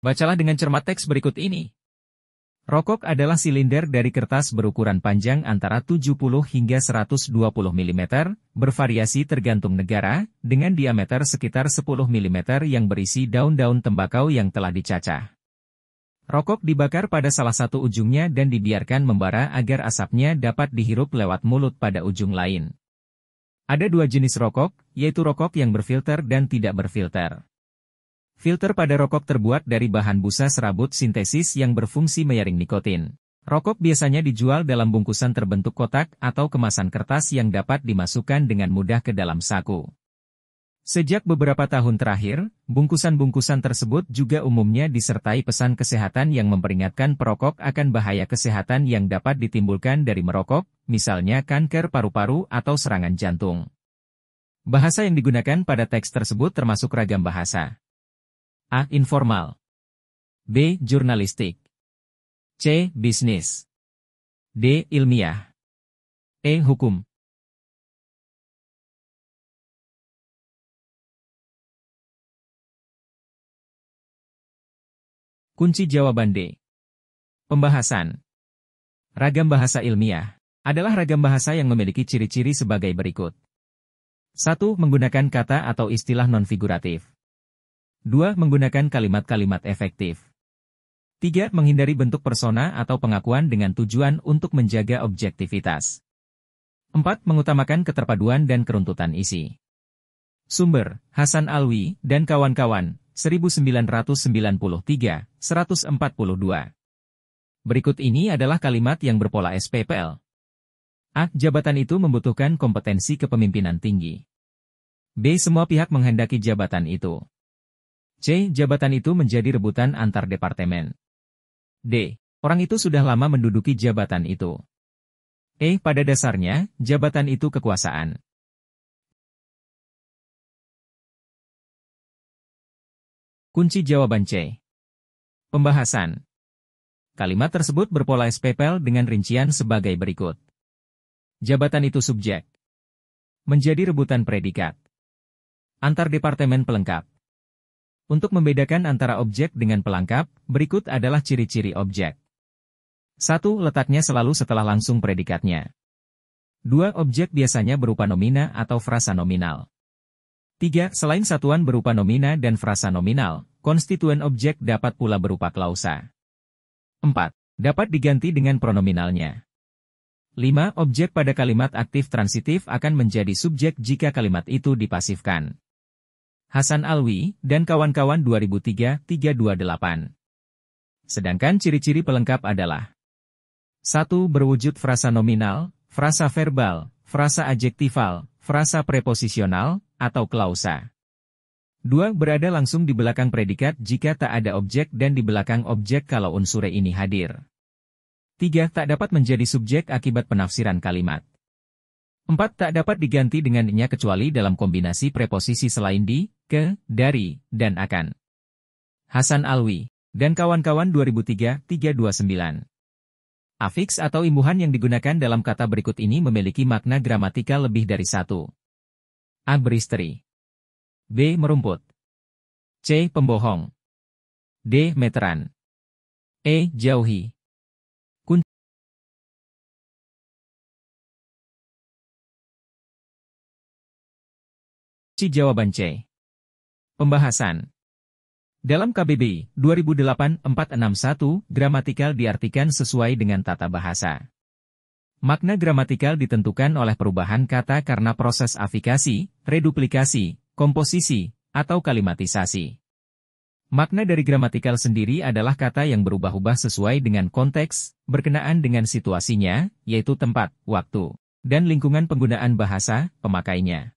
Bacalah dengan cermat teks berikut ini. Rokok adalah silinder dari kertas berukuran panjang antara 70 hingga 120 mm, bervariasi tergantung negara, dengan diameter sekitar 10 mm yang berisi daun-daun tembakau yang telah dicacah. Rokok dibakar pada salah satu ujungnya dan dibiarkan membara agar asapnya dapat dihirup lewat mulut pada ujung lain. Ada dua jenis rokok, yaitu rokok yang berfilter dan tidak berfilter. Filter pada rokok terbuat dari bahan busa serabut sintesis yang berfungsi menyaring nikotin. Rokok biasanya dijual dalam bungkusan terbentuk kotak atau kemasan kertas yang dapat dimasukkan dengan mudah ke dalam saku. Sejak beberapa tahun terakhir, bungkusan-bungkusan tersebut juga umumnya disertai pesan kesehatan yang memperingatkan perokok akan bahaya kesehatan yang dapat ditimbulkan dari merokok, misalnya kanker paru-paru atau serangan jantung. Bahasa yang digunakan pada teks tersebut termasuk ragam bahasa. A. Informal B. Jurnalistik C. Bisnis D. Ilmiah E. Hukum Kunci jawaban D. Pembahasan Ragam bahasa ilmiah adalah ragam bahasa yang memiliki ciri-ciri sebagai berikut. 1. Menggunakan kata atau istilah non-figuratif. 2. Menggunakan kalimat-kalimat efektif. 3. Menghindari bentuk persona atau pengakuan dengan tujuan untuk menjaga objektivitas. 4. Mengutamakan keterpaduan dan keruntutan isi. Sumber, Hasan Alwi, dan kawan-kawan, 1993, 142. Berikut ini adalah kalimat yang berpola SPPL. A. Jabatan itu membutuhkan kompetensi kepemimpinan tinggi. B. Semua pihak menghendaki jabatan itu. C. Jabatan itu menjadi rebutan antar departemen. D. Orang itu sudah lama menduduki jabatan itu. E. Pada dasarnya, jabatan itu kekuasaan. Kunci jawaban C. Pembahasan Kalimat tersebut berpola SPPL dengan rincian sebagai berikut. Jabatan itu subjek. Menjadi rebutan predikat. Antar departemen pelengkap. Untuk membedakan antara objek dengan pelengkap, berikut adalah ciri-ciri objek. 1. Letaknya selalu setelah langsung predikatnya. 2. Objek biasanya berupa nomina atau frasa nominal. 3. Selain satuan berupa nomina dan frasa nominal, konstituen objek dapat pula berupa klausa. 4. Dapat diganti dengan pronominalnya. 5. Objek pada kalimat aktif transitif akan menjadi subjek jika kalimat itu dipasifkan. Hasan Alwi, dan kawan-kawan 2003-328. Sedangkan ciri-ciri pelengkap adalah 1. Berwujud frasa nominal, frasa verbal, frasa adjektival, frasa preposisional, atau klausa. 2. Berada langsung di belakang predikat jika tak ada objek dan di belakang objek kalau unsur ini hadir. 3. Tak dapat menjadi subjek akibat penafsiran kalimat. 4. Tak dapat diganti dengan nya kecuali dalam kombinasi preposisi selain di, ke, dari, dan akan. Hasan Alwi, dan kawan-kawan 2003-329. Afiks atau imbuhan yang digunakan dalam kata berikut ini memiliki makna gramatika lebih dari satu. A. Beristri B. Merumput C. Pembohong D. Meteran E. Jauhi Kunci jawaban C. Pembahasan Dalam KBB 2008-461, gramatikal diartikan sesuai dengan tata bahasa. Makna gramatikal ditentukan oleh perubahan kata karena proses afikasi, reduplikasi, komposisi, atau kalimatisasi. Makna dari gramatikal sendiri adalah kata yang berubah-ubah sesuai dengan konteks, berkenaan dengan situasinya, yaitu tempat, waktu, dan lingkungan penggunaan bahasa, pemakainya.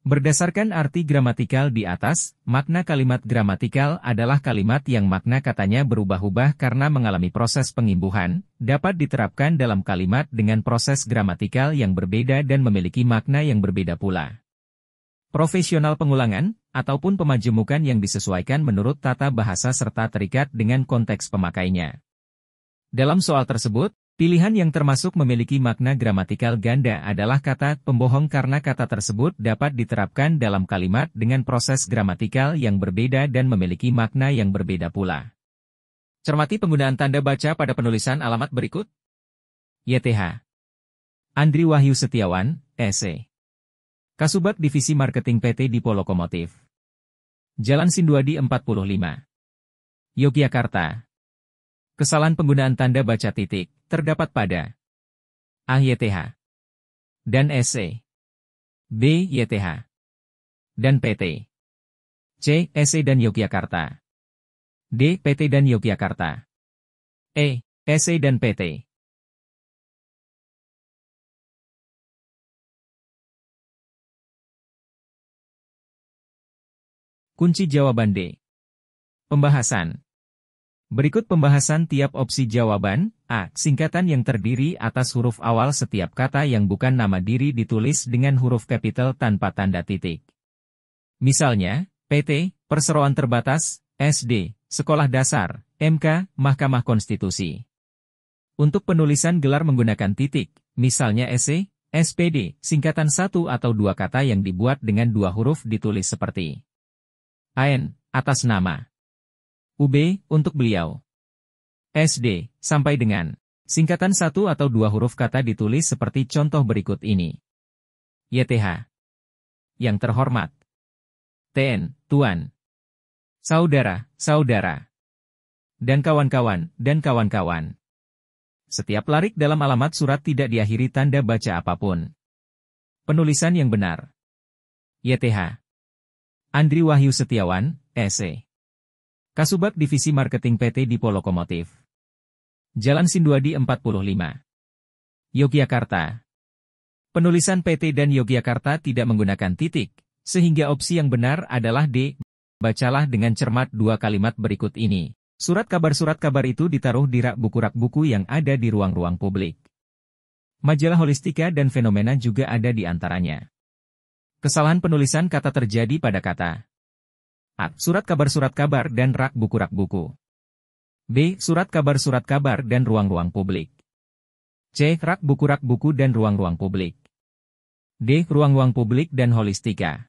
Berdasarkan arti gramatikal di atas, makna kalimat gramatikal adalah kalimat yang makna katanya berubah-ubah karena mengalami proses pengimbuhan, dapat diterapkan dalam kalimat dengan proses gramatikal yang berbeda dan memiliki makna yang berbeda pula. Profesional pengulangan, ataupun pemajemukan yang disesuaikan menurut tata bahasa serta terikat dengan konteks pemakainya. Dalam soal tersebut, Pilihan yang termasuk memiliki makna gramatikal ganda adalah kata pembohong karena kata tersebut dapat diterapkan dalam kalimat dengan proses gramatikal yang berbeda dan memiliki makna yang berbeda pula. Cermati penggunaan tanda baca pada penulisan alamat berikut. YTH Andri Wahyu Setiawan, S.E. Kasubag Divisi Marketing PT Dipo Lokomotif. Jalan Sinduadi 45. Yogyakarta. Kesalahan penggunaan tanda baca titik terdapat pada a. YTH dan SC e, B. YTH dan PT, C, SC e, dan Yogyakarta, D, PT dan Yogyakarta, E, SC e, dan PT. Kunci jawaban D. Pembahasan Berikut pembahasan tiap opsi jawaban. A. Singkatan yang terdiri atas huruf awal setiap kata yang bukan nama diri ditulis dengan huruf kapital tanpa tanda titik. Misalnya, PT, Perseroan Terbatas, SD, Sekolah Dasar, MK, Mahkamah Konstitusi. Untuk penulisan gelar menggunakan titik, misalnya SC, e, SPD, singkatan satu atau dua kata yang dibuat dengan dua huruf ditulis seperti AN, atas nama. UB, untuk beliau. SD, sampai dengan. Singkatan satu atau dua huruf kata ditulis seperti contoh berikut ini. YTH. Yang terhormat. TN, Tuan. Saudara, Saudara. Dan kawan-kawan, dan kawan-kawan. Setiap larik dalam alamat surat tidak diakhiri tanda baca apapun. Penulisan yang benar. YTH. Andri Wahyu Setiawan, SE. Kasubag Divisi Marketing PT Dipo Lokomotif. Jalan Sinduadi 45. Yogyakarta. Penulisan PT dan Yogyakarta tidak menggunakan titik, sehingga opsi yang benar adalah D. Bacalah dengan cermat dua kalimat berikut ini. Surat kabar surat kabar itu ditaruh di rak buku-rak buku yang ada di ruang-ruang publik. Majalah holistika dan fenomena juga ada di antaranya. Kesalahan penulisan kata terjadi pada kata A. Surat kabar-surat kabar dan rak buku-rak buku. B. Surat kabar-surat kabar dan ruang-ruang publik. C. Rak buku-rak buku dan ruang-ruang publik. D. Ruang-ruang publik dan holistika.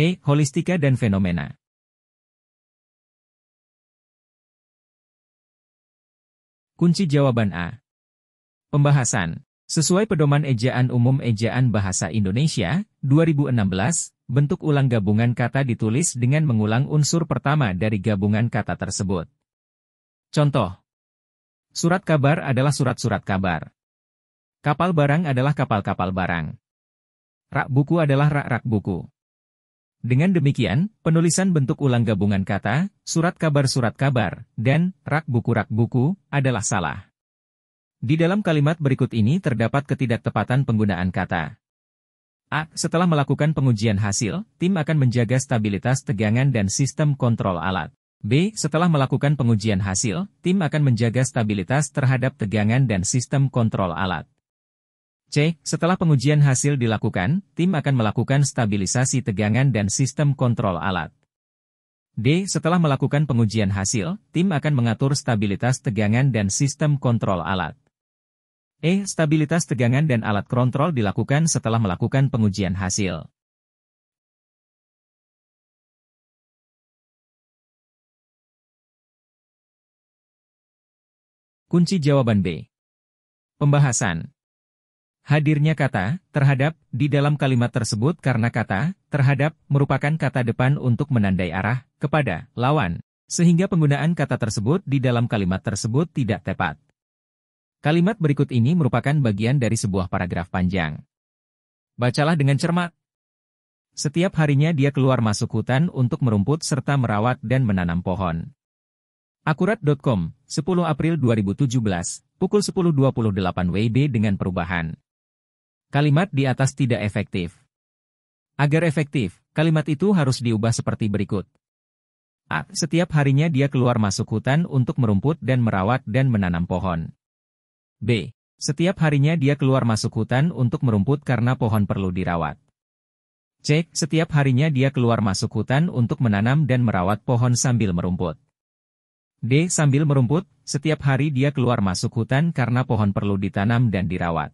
E. Holistika dan fenomena. Kunci jawaban A. Pembahasan. Sesuai pedoman ejaan umum ejaan bahasa Indonesia, 2016, bentuk ulang gabungan kata ditulis dengan mengulang unsur pertama dari gabungan kata tersebut. Contoh. Surat kabar adalah surat-surat kabar. Kapal barang adalah kapal-kapal barang. Rak buku adalah rak-rak buku. Dengan demikian, penulisan bentuk ulang gabungan kata, surat kabar-surat kabar, dan rak buku-rak buku adalah salah. Di dalam kalimat berikut ini terdapat ketidaktepatan penggunaan kata. A. Setelah melakukan pengujian hasil, tim akan menjaga stabilitas tegangan dan sistem kontrol alat. B. Setelah melakukan pengujian hasil, tim akan menjaga stabilitas terhadap tegangan dan sistem kontrol alat. C. Setelah pengujian hasil dilakukan, tim akan melakukan stabilisasi tegangan dan sistem kontrol alat. D. Setelah melakukan pengujian hasil, tim akan mengatur stabilitas tegangan dan sistem kontrol alat. E. Stabilitas tegangan dan alat kontrol dilakukan setelah melakukan pengujian hasil. Kunci jawaban B. Pembahasan Hadirnya kata terhadap di dalam kalimat tersebut karena kata terhadap merupakan kata depan untuk menandai arah kepada lawan, sehingga penggunaan kata tersebut di dalam kalimat tersebut tidak tepat. Kalimat berikut ini merupakan bagian dari sebuah paragraf panjang. Bacalah dengan cermat. Setiap harinya dia keluar masuk hutan untuk merumput serta merawat dan menanam pohon. Akurat.com, 10 April 2017, pukul 10.28 WIB dengan perubahan. Kalimat di atas tidak efektif. Agar efektif, kalimat itu harus diubah seperti berikut. A. Setiap harinya dia keluar masuk hutan untuk merumput dan merawat dan menanam pohon. B. Setiap harinya dia keluar masuk hutan untuk merumput karena pohon perlu dirawat. C. Setiap harinya dia keluar masuk hutan untuk menanam dan merawat pohon sambil merumput. D. Sambil merumput, setiap hari dia keluar masuk hutan karena pohon perlu ditanam dan dirawat.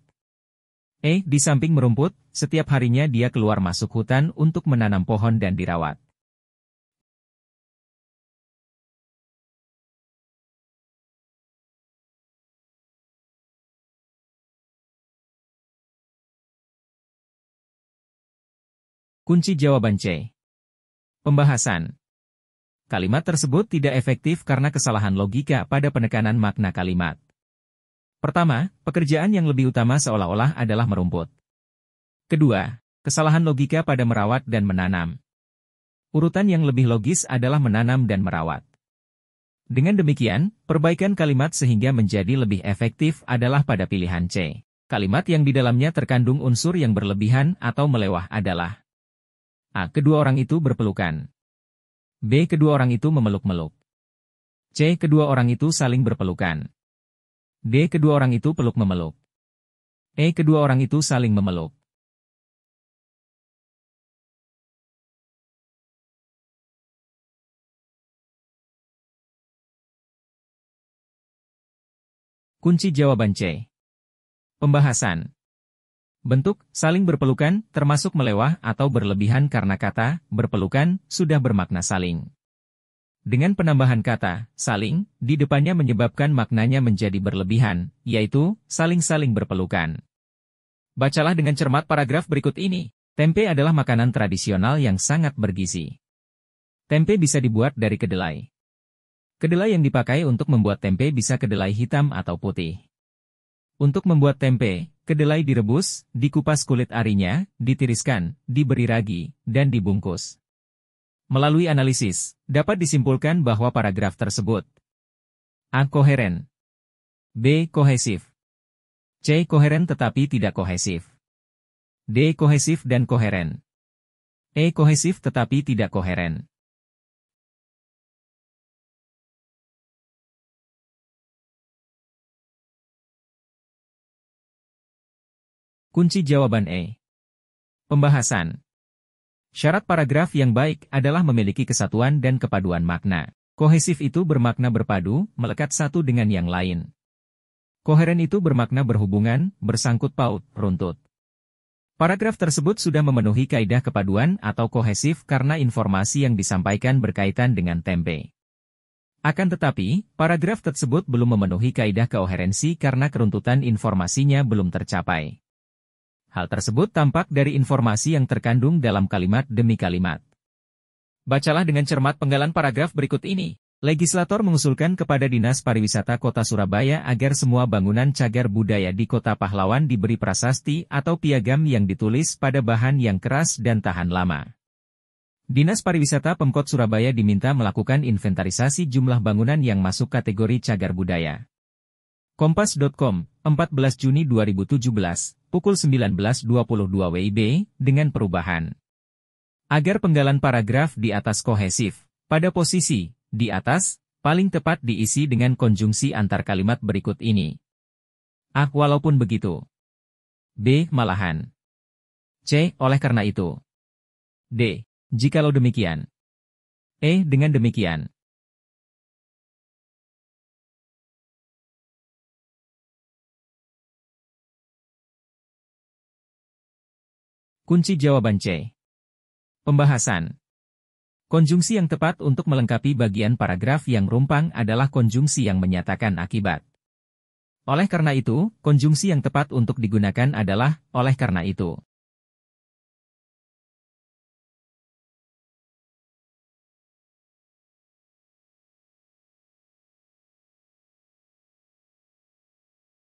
E. Di samping merumput, setiap harinya dia keluar masuk hutan untuk menanam pohon dan dirawat. Kunci jawaban C. Pembahasan Kalimat tersebut tidak efektif karena kesalahan logika pada penekanan makna kalimat. Pertama, pekerjaan yang lebih utama seolah-olah adalah merumput. Kedua, kesalahan logika pada merawat dan menanam. Urutan yang lebih logis adalah menanam dan merawat. Dengan demikian, perbaikan kalimat sehingga menjadi lebih efektif adalah pada pilihan C. Kalimat yang di dalamnya terkandung unsur yang berlebihan atau melewah adalah A. Kedua orang itu berpelukan. B. Kedua orang itu memeluk-meluk. C. Kedua orang itu saling berpelukan. D. Kedua orang itu peluk-memeluk. E. Kedua orang itu saling memeluk. Kunci jawaban C. Pembahasan Bentuk, saling berpelukan, termasuk melewah atau berlebihan karena kata, berpelukan, sudah bermakna saling. Dengan penambahan kata, saling, di depannya menyebabkan maknanya menjadi berlebihan, yaitu, saling-saling berpelukan. Bacalah dengan cermat paragraf berikut ini. Tempe adalah makanan tradisional yang sangat bergizi. Tempe bisa dibuat dari kedelai. Kedelai yang dipakai untuk membuat tempe bisa kedelai hitam atau putih. Untuk membuat tempe, Kedelai direbus, dikupas kulit arinya, ditiriskan, diberi ragi, dan dibungkus. Melalui analisis, dapat disimpulkan bahwa paragraf tersebut A. Koheren B. Kohesif C. Koheren tetapi tidak kohesif D. Kohesif dan koheren E. Kohesif tetapi tidak koheren Kunci jawaban E. Pembahasan Syarat paragraf yang baik adalah memiliki kesatuan dan kepaduan makna. Kohesif itu bermakna berpadu, melekat satu dengan yang lain. Koheren itu bermakna berhubungan, bersangkut paut, runtut. Paragraf tersebut sudah memenuhi kaidah kepaduan atau kohesif karena informasi yang disampaikan berkaitan dengan tempe. Akan tetapi, paragraf tersebut belum memenuhi kaidah koherensi karena keruntutan informasinya belum tercapai. Hal tersebut tampak dari informasi yang terkandung dalam kalimat demi kalimat. Bacalah dengan cermat penggalan paragraf berikut ini. Legislator mengusulkan kepada Dinas Pariwisata Kota Surabaya agar semua bangunan cagar budaya di Kota Pahlawan diberi prasasti atau piagam yang ditulis pada bahan yang keras dan tahan lama. Dinas Pariwisata Pemkot Surabaya diminta melakukan inventarisasi jumlah bangunan yang masuk kategori cagar budaya. Kompas.com, 14 Juni 2017 pukul 19.22 WIB, dengan perubahan. Agar penggalan paragraf di atas kohesif, pada posisi, di atas, paling tepat diisi dengan konjungsi antar kalimat berikut ini. A. Ah, walaupun begitu. B. Malahan. C. Oleh karena itu. D. Jikalau demikian. E. Dengan demikian. Kunci jawaban C. Pembahasan Konjungsi yang tepat untuk melengkapi bagian paragraf yang rumpang adalah konjungsi yang menyatakan akibat. Oleh karena itu, konjungsi yang tepat untuk digunakan adalah oleh karena itu.